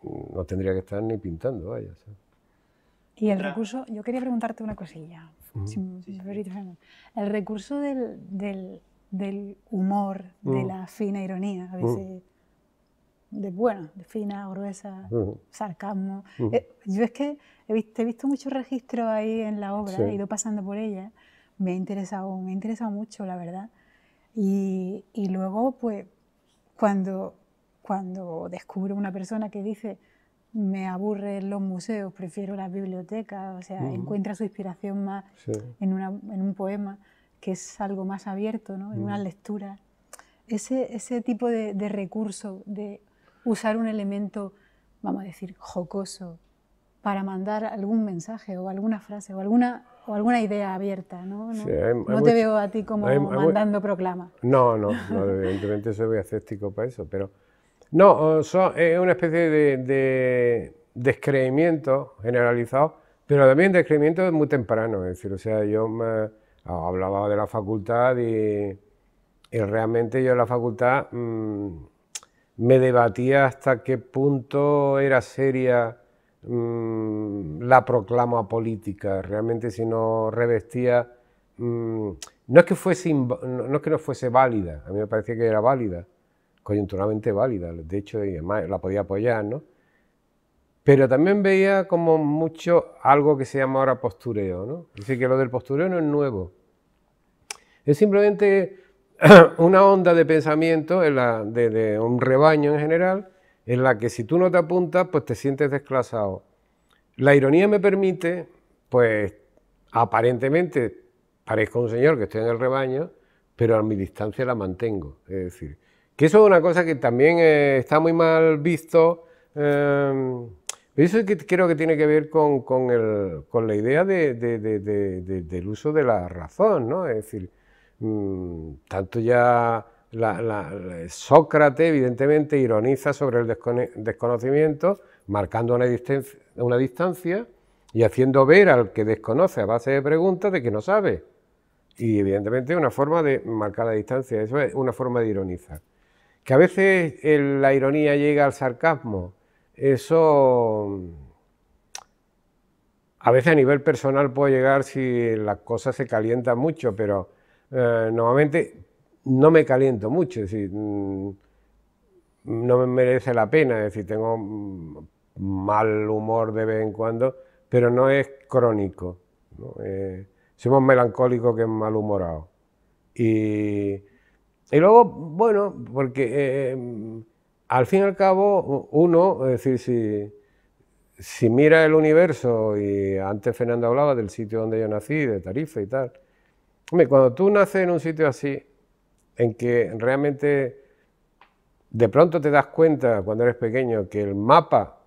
B: no tendría que estar ni pintando, vaya.
A: Y el recurso, yo quería preguntarte una cosilla. El recurso del, del, humor, de mm. la fina ironía, a veces, mm. de, bueno, de fina, gruesa, sarcasmo. Eh, yo es que he visto, he visto muchos registros ahí en la obra, he ido pasando por ella, me ha interesado, me ha interesado mucho, la verdad. Y, y luego, pues, cuando, cuando descubro una persona que dice, me aburren los museos, prefiero la biblioteca, o sea, encuentra su inspiración más en, un poema, que es algo más abierto, ¿no? en una lectura. Ese, tipo de, recurso, de usar un elemento, vamos a decir, jocoso, para mandar algún mensaje o alguna frase o alguna, o alguna idea abierta, ¿no? te veo a ti como mandando proclama.
B: No, no, evidentemente soy escéptico para eso, pero no, es una especie de, descreimiento generalizado, pero también descreimiento muy temprano. Es decir, o sea, yo ah, hablaba de la facultad y, realmente yo en la facultad mm, me debatía hasta qué punto era seria mm, la proclama política. Realmente si no revestía... Mm, no es que no fuese válida, a mí me parecía que era válida, coyunturalmente válida, de hecho, y además la podía apoyar, ¿no? Pero también veía como mucho algo que se llama ahora postureo, ¿no? decir, que lo del postureo no es nuevo. Es simplemente una onda de pensamiento de, de, un rebaño en general, en la que si tú no te apuntas, pues te sientes desclasado. La ironía me permite, pues aparentemente parezco un señor que estoy en el rebaño, pero a mi distancia la mantengo. Es decir, que eso es una cosa que también eh, está muy mal visto. Em, eso que creo que tiene que ver con, el, la idea del uso de la razón, ¿no? Es decir, mm, tanto ya la, Sócrates evidentemente ironiza sobre el desconocimiento, marcando una distancia, una distancia y haciendo ver al que desconoce a base de preguntas de que no sabe. Y evidentemente es una forma de marcar la distancia, eso es una forma de ironizar. Que a veces eh, la ironía llega al sarcasmo. Eso a veces a nivel personal puede llegar si las cosas se calientan mucho, pero eh, normalmente no me caliento mucho, es decir, mm, no me merece la pena, es decir, tengo mm, mal humor de vez en cuando, pero no es crónico. Eh, somos melancólicos melancólico que malhumorado. Y y luego, bueno, porque eh, em, al fin y al cabo, uno, es decir, si, si mira el universo, y antes Fernando hablaba del sitio donde yo nací, de Tarifa y tal, cuando tú naces en un sitio así, en que realmente de pronto te das cuenta cuando eres pequeño que el mapa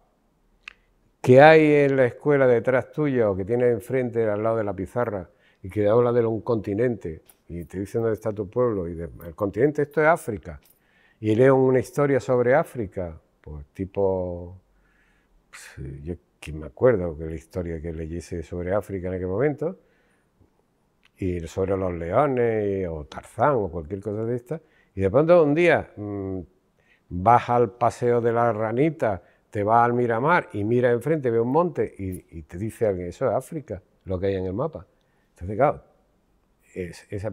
B: que hay en la escuela detrás tuya o que tiene enfrente al lado de la pizarra y que habla de un continente y te dicen dónde está tu pueblo y el continente esto es África y leo una historia sobre África, pues tipo, pues, yo ¿quién me acuerdo que la historia que leyese sobre África en aquel momento, y sobre los leones o Tarzán o cualquier cosa de esta, y de pronto un día baja mm, vas al paseo de la ranita, te vas al Miramar y mira enfrente, ve un monte y, y te dice alguien, eso es África, lo que hay en el mapa. Entonces,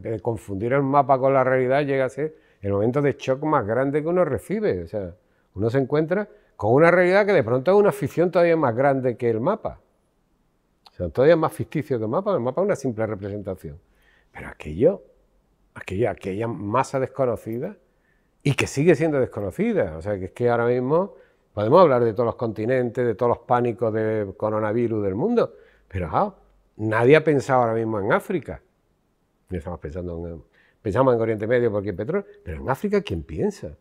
B: claro, confundir el mapa con la realidad llega a ser el momento de shock más grande que uno recibe. O sea, uno se encuentra con una realidad que de pronto es una ficción todavía más grande que el mapa. O sea, todavía más ficticio que el mapa. El mapa es una simple representación. Pero aquello, aquella, aquella masa desconocida y que sigue siendo desconocida. O sea, que es que ahora mismo podemos hablar de todos los continentes, de todos los pánicos de coronavirus del mundo. Pero, ah, Nadie ha pensado ahora mismo en África. estamos pensando pensamos en Oriente Medio porque hay petróleo, pero en África, ¿quién piensa?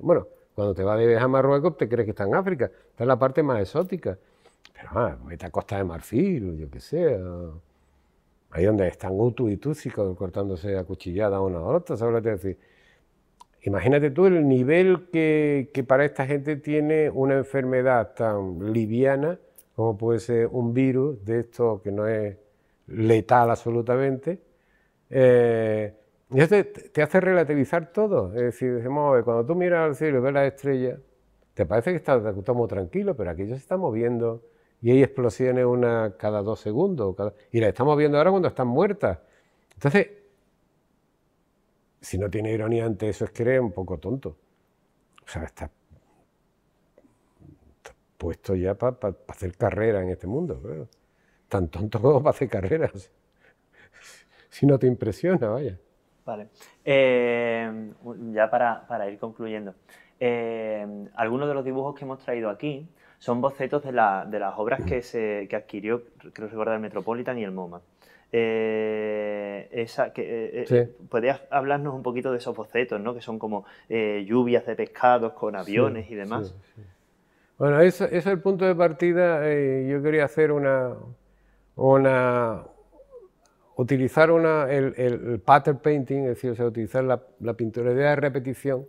B: bueno, cuando te vas de viaje a Marruecos, te crees que está en África, está en la parte más exótica. Pero ah, vete pues a Costa de Marfil, yo qué sé. Ahí donde están Utu y Tutsi cortándose a cuchilladas una a otra, ¿sabes lo decir? Imagínate tú el nivel que para esta gente tiene una enfermedad tan liviana como puede ser un virus de esto que no es letal absolutamente. Eh, y esto te hace relativizar todo. Es decir, cuando tú miras al cielo y ves las estrellas, te parece que está, muy tranquilo, pero aquí ya se está moviendo y hay explosiones una cada dos segundos. y las estamos viendo ahora cuando están muertas. Entonces, si no tiene ironía ante eso, es que eres un poco tonto. O sea, está puesto ya para hacer carrera en este mundo. Tan tonto como para hacer carreras. si no te impresiona, vaya.
C: Vale. Eh, ya para, ir concluyendo. Eh, algunos de los dibujos que hemos traído aquí son bocetos de, la, las obras que, se, que adquirió, creo recordar, el Metropolitan y el MoMA. Eh, esa, que, ¿Podrías hablarnos un poquito de esos bocetos, ¿no? que son como lluvias de pescados con aviones y demás?
B: Bueno, ese, es el punto de partida. Eh, yo quería hacer una, utilizar una, el, pattern painting, es decir, utilizar la, la, pintura de repetición,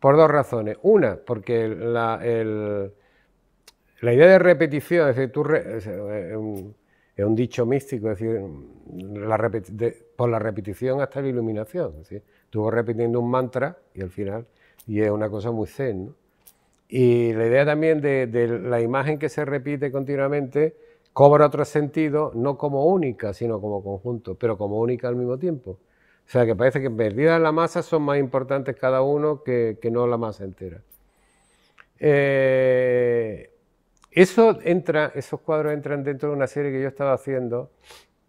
B: por dos razones. Una, porque la, idea de repetición, es decir, eh, es, un, dicho místico, es decir, por la repetición hasta la iluminación. Es tú vas repitiendo un mantra y al final, y es una cosa muy zen, ¿no? Y la idea también de, la imagen que se repite continuamente cobra otro sentido, no como única, sino como conjunto, pero como única al mismo tiempo. O sea, que parece que en perdidas la masa son más importantes cada uno que, no la masa entera. Eh, eso entra, esos cuadros entran dentro de una serie que yo estaba haciendo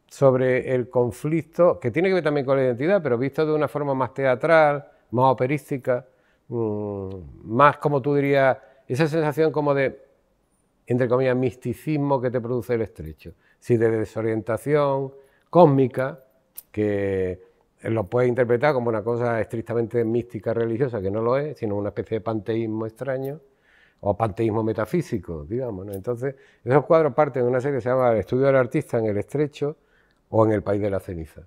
B: sobre el conflicto, que tiene que ver también con la identidad, pero visto de una forma más teatral, más operística Mm, más como tú dirías, esa sensación como de, entre comillas, misticismo que te produce el estrecho, si de desorientación cósmica, que lo puedes interpretar como una cosa estrictamente mística religiosa, que no lo es, sino una especie de panteísmo extraño, o panteísmo metafísico, digamos. Entonces, esos cuadros parten de una serie que se llama El estudio del artista en el estrecho o en el país de la ceniza.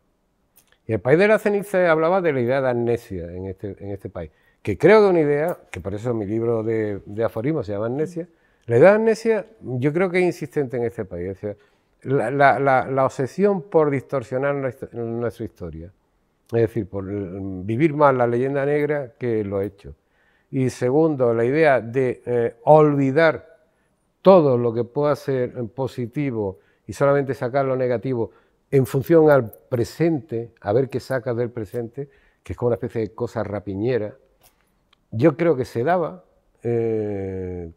B: Y el país de la ceniza hablaba de la idea de amnesia en este, en este país que creo que una idea, que por eso mi libro de, de aforismo se llama Amnesia, la idea de amnesia yo creo que es insistente en este país. la, obsesión por distorsionar nuestra, historia, es decir, por mm, vivir más la leyenda negra que lo hecho. Y segundo, la idea de eh, olvidar todo lo que pueda ser positivo y solamente sacar lo negativo en función al presente, a ver qué sacas del presente, que es como una especie de cosa rapiñera, yo creo que se daba eh,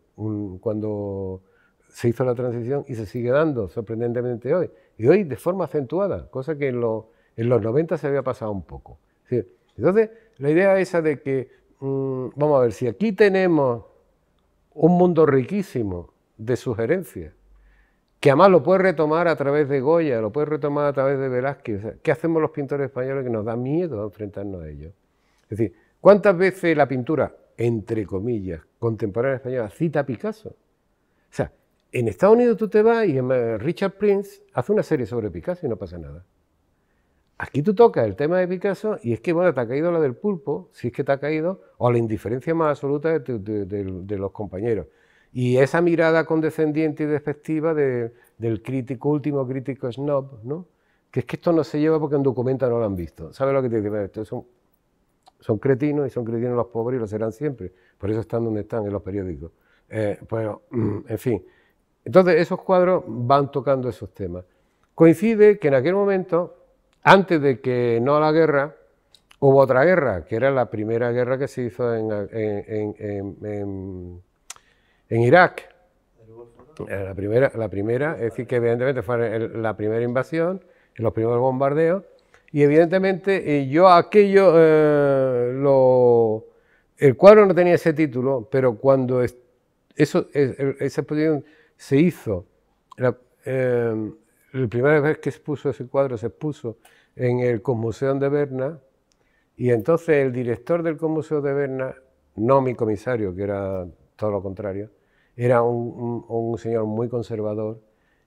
B: cuando se hizo la transición y se sigue dando sorprendentemente hoy. Y hoy de forma acentuada, cosa que en, los 90 se había pasado un poco. Entonces, la idea esa de que, mm, vamos a ver, si aquí tenemos un mundo riquísimo de sugerencias, que además lo puedes retomar a través de Goya, lo puedes retomar a través de Velázquez, ¿qué hacemos los pintores españoles que nos da miedo enfrentarnos a ellos? Es decir, ¿Cuántas veces la pintura, entre comillas, contemporánea española cita a Picasso? O sea, en Estados Unidos tú te vas y eh, Richard Prince hace una serie sobre Picasso y no pasa nada. Aquí tú tocas el tema de Picasso y es que, bueno, te ha caído la del pulpo, si es que te ha caído, o la indiferencia más absoluta de, los compañeros. Y esa mirada condescendiente y despectiva del último crítico snob, ¿no? Que es que esto no se lleva porque en documento no lo han visto. ¿Sabes lo que te digo? Esto es un, son cretinos y son cretinos los pobres y lo serán siempre. Por eso están donde están en los periódicos. Eh, pues, mm, en fin. Entonces, esos cuadros van tocando esos temas. Coincide que en aquel momento, antes de que no la guerra, hubo otra guerra, que era la primera guerra que se hizo en, Irak. La primera, la primera, es decir, que evidentemente fue la primera invasión, los primeros bombardeos, y evidentemente eh, yo aquello, eh, el cuadro no tenía ese título, pero cuando eso, esa exposición se hizo, em, la, primera vez que expuso ese cuadro se expuso en el Cosmuseum de Berna, y entonces el director del Cosmuseo de Berna, no mi comisario, que era todo lo contrario, era un, un, un señor muy conservador,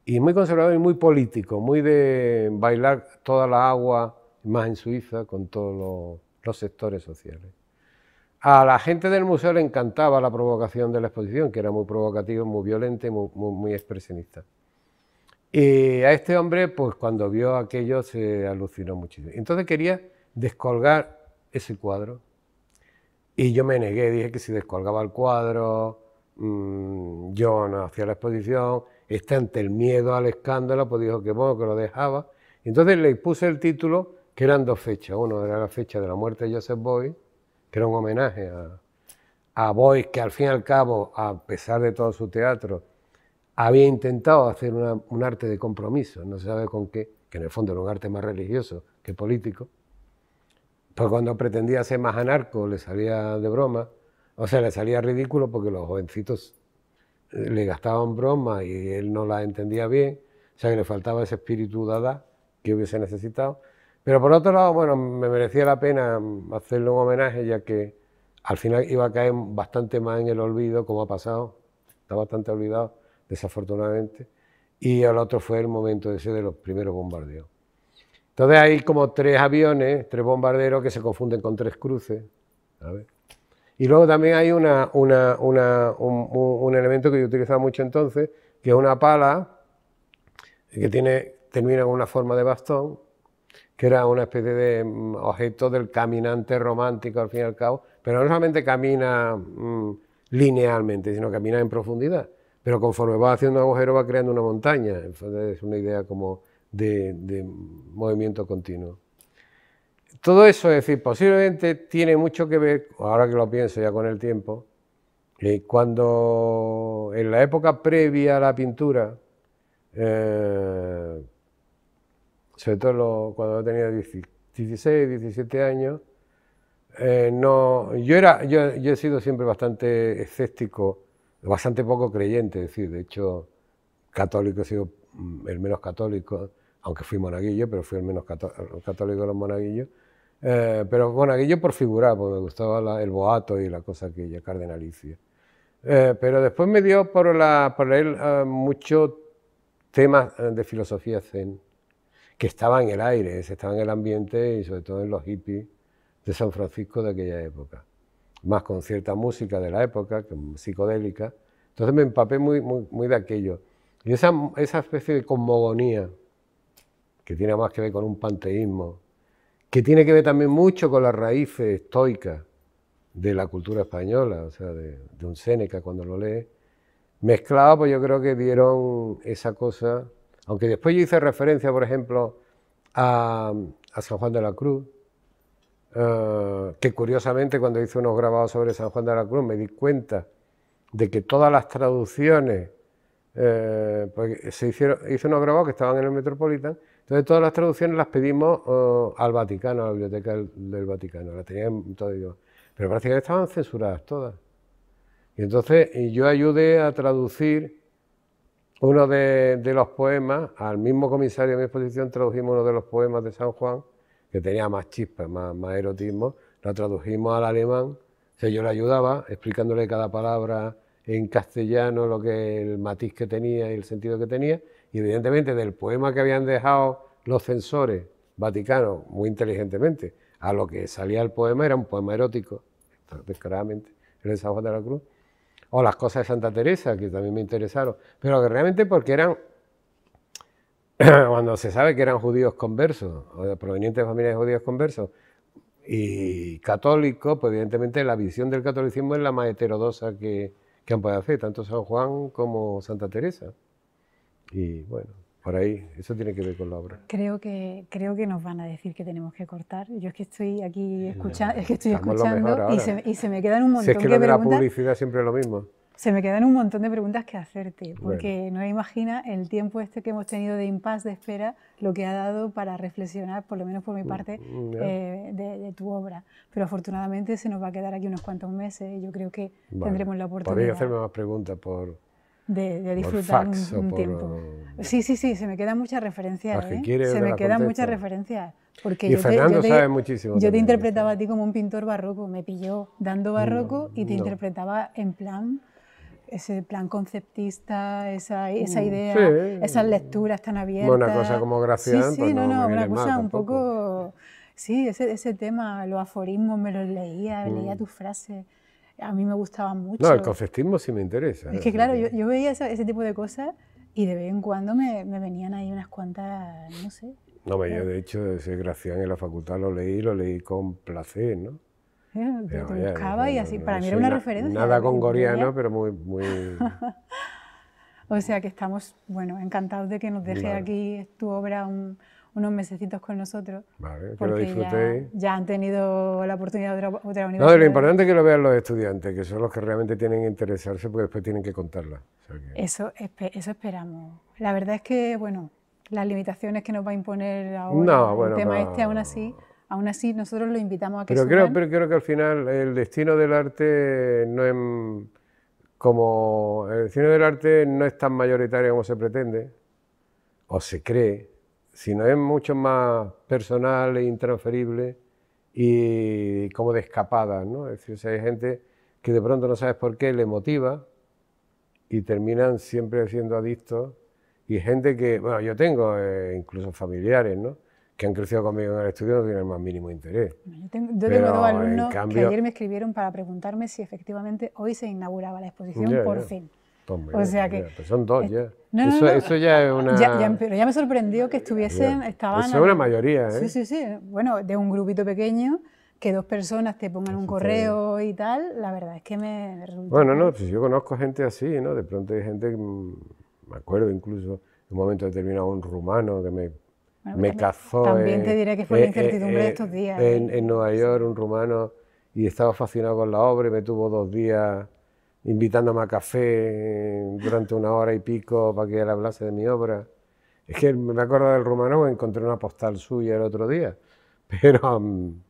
B: y muy conservador y muy político, muy de bailar toda la agua más en Suiza, con todos los, sectores sociales. A la gente del museo le encantaba la provocación de la exposición, que era muy provocativa, muy violenta muy, expresionista. Y a este hombre, pues cuando vio aquello, se alucinó muchísimo. Entonces quería descolgar ese cuadro. Y yo me negué, dije que si descolgaba el cuadro, mm, yo no hacía la exposición, está ante el miedo al escándalo, pues dijo que bueno, que lo dejaba. Entonces le puse el título que eran dos fechas. Uno era la fecha de la muerte de Joseph Boyd, que era un homenaje a, a Boyd, que al fin y al cabo, a pesar de todo su teatro, había intentado hacer un arte de compromiso, no se sabe con qué, que en el fondo era un arte más religioso que político. Pero pues cuando pretendía ser más anarco le salía de broma, o sea, le salía ridículo porque los jovencitos eh, le gastaban broma y él no la entendía bien, o sea, que le faltaba ese espíritu dada que hubiese necesitado. Pero por otro lado, bueno, me merecía la pena hacerle un homenaje, ya que al final iba a caer bastante más en el olvido, como ha pasado, está bastante olvidado, desafortunadamente, y el otro fue el momento ese de los primeros bombardeos. Entonces hay como tres aviones, tres bombarderos que se confunden con tres cruces, Y luego también hay un, elemento que yo utilizaba mucho entonces, que es una pala que tiene, termina con una forma de bastón, que era una especie de mm, objeto del caminante romántico al fin y al cabo, pero no solamente camina mm, linealmente, sino camina en profundidad, pero conforme va haciendo un agujero va creando una montaña, es una idea como de, movimiento continuo. Todo eso, es decir, posiblemente tiene mucho que ver, ahora que lo pienso ya con el tiempo, eh, cuando en la época previa a la pintura, eh, sobre todo lo, cuando tenía 16, 17 años, eh, no, yo, era, yo, he sido siempre bastante escéptico, bastante poco creyente, es decir, de hecho, católico he sido mm, el menos católico, aunque fui monaguillo, pero fui el menos católico de los monaguillos. Eh, pero monaguillo por figurar, porque me gustaba el boato y la cosa ya cardenalicia. Eh, pero después me dio por, la, por leer muchos eh, mucho temas de filosofía zen que estaba en el aire, estaba en el ambiente y sobre todo en los hippies de San Francisco de aquella época, más con cierta música de la época, psicodélica. Entonces me empapé muy, muy, de aquello. Y esa, especie de cosmogonía, que tiene más que ver con un panteísmo, que tiene que ver también mucho con las raíces estoicas de la cultura española, o sea, de, de un Séneca cuando lo lee, mezclado, pues yo creo que dieron esa cosa aunque después yo hice referencia, por ejemplo, a, San Juan de la Cruz, eh, que curiosamente cuando hice unos grabados sobre San Juan de la Cruz me di cuenta de que todas las traducciones, eh, pues, se hicieron, hice unos grabados que estaban en el Metropolitan, entonces todas las traducciones las pedimos eh, al Vaticano, a la Biblioteca del, Vaticano, las tenían todo idioma, pero prácticamente estaban censuradas todas. Y entonces yo ayudé a traducir uno de, los poemas, al mismo comisario de mi exposición tradujimos uno de los poemas de San Juan, que tenía más chispas, más, erotismo, lo tradujimos al alemán, o yo le ayudaba explicándole cada palabra en castellano lo que el matiz que tenía y el sentido que tenía, y evidentemente del poema que habían dejado los censores vaticanos, muy inteligentemente, a lo que salía el poema era un poema erótico, descaradamente, el de San Juan de la Cruz, o las cosas de Santa Teresa, que también me interesaron, pero que realmente porque eran, cuando se sabe que eran judíos conversos, o provenientes de familias de judíos conversos, y católicos, pues evidentemente la visión del catolicismo es la más heterodosa que, que han podido hacer, tanto San Juan como Santa Teresa. Y bueno, por ahí, eso tiene que ver con la obra.
A: Creo que, creo que nos van a decir que tenemos que cortar. Yo es que estoy aquí escucha, que estoy escuchando y se, y se, me quedan un montón si es que lo de la publicidad
B: siempre es lo mismo.
A: Se me quedan un montón de preguntas que hacerte, porque no imagina el tiempo este que hemos tenido de impas, de espera, lo que ha dado para reflexionar, por lo menos por mi mm, parte, mm, eh, de, tu obra. Pero afortunadamente se nos va a quedar aquí unos cuantos meses y yo creo que tendremos la oportunidad. Podéis hacerme
B: más preguntas por, de, disfrutar un, tiempo.
A: Sí, sí, sí, se me quedan muchas referencias. ¿eh? se me quedan muchas referencias. Porque y yo Fernando te, sabe muchísimo. Yo te interpretaba a ti como un pintor barroco, me pilló dando barroco mm, y te interpretaba en plan ese plan conceptista, esa, esa mm, idea, esas lecturas tan abiertas. una cosa como Sí, pues no, no, una cosa un poco... Sí, ese, ese tema, los aforismos, me los leía, leía mm. tus frases a mí me gustaba mucho. No, el
B: conceptismo sí me interesa. Es que claro, yo,
A: yo veía ese, tipo de cosas y de vez en cuando me, venían ahí unas cuantas, no sé.
B: No, yo de hecho ese Gracián en la facultad lo leí, lo leí con placer, ¿no?
A: Eh, pero te buscaba y eh, así, para mí era una referencia. Nada con Goriano, pero muy... o sea que estamos, bueno, encantados de que nos deje aquí tu obra un unos mesecitos con nosotros. Vale, disfrutéis. Ya, han tenido la oportunidad de otra, universidad. No, lo importante
B: es que lo vean los estudiantes, que son los que realmente tienen que interesarse porque después tienen que contarla.
A: Eso, esperamos. La verdad es que, bueno, las limitaciones que nos va a imponer ahora tema este, aún así, aún así nosotros lo invitamos
B: a que pero creo, pero creo que al final el destino del arte no es como el destino del arte no es tan mayoritario como se pretende o se cree sino es mucho más personal e intransferible y como de escapada, ¿no? Es decir, hay gente que de pronto no sabes por qué le motiva y terminan siempre siendo adictos y gente que, bueno, yo tengo eh, incluso familiares, ¿no? que han crecido conmigo en el estudio no tienen el más mínimo interés. Yo tengo, dos alumnos que ayer me
A: escribieron para preguntarme si efectivamente hoy se inauguraba la exposición por fin
B: o sea que, son dos eh, ya. eso, ya es una.
A: pero ya me sorprendió que estuviesen. Estaban. Eso es una mayoría, ¿eh? Sí, sí, sí. Bueno, de un grupito pequeño, que dos personas te pongan un correo y tal, la verdad es que me, Bueno, no, pues
B: yo conozco gente así, ¿no? De pronto hay gente que. Mm, me acuerdo incluso, en un momento determinado, un rumano que me. me cazó. También te diré que fue la eh, incertidumbre eh, de estos días. En, Nueva York, un rumano, y estaba fascinado con la obra y me tuvo dos días invitándome a café eh, durante una hora y pico para que él hablase de mi obra. Es que me acuerdo del rumano, encontré una postal suya el otro día, pero... Mm,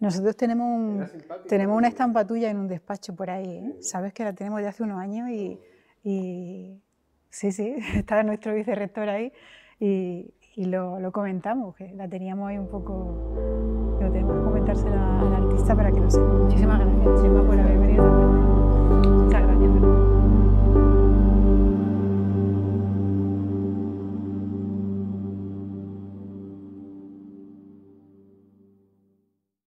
A: Nosotros tenemos, tenemos una estampa tuya en un despacho por ahí, ¿eh? sabes que la tenemos de hace unos años y, sí, sí, estaba nuestro vicerrector ahí y, lo, comentamos, que la teníamos ahí un poco, lo tenemos que comentársela al artista para que lo sepa. Muchísimas gracias, Chema, por haber venido.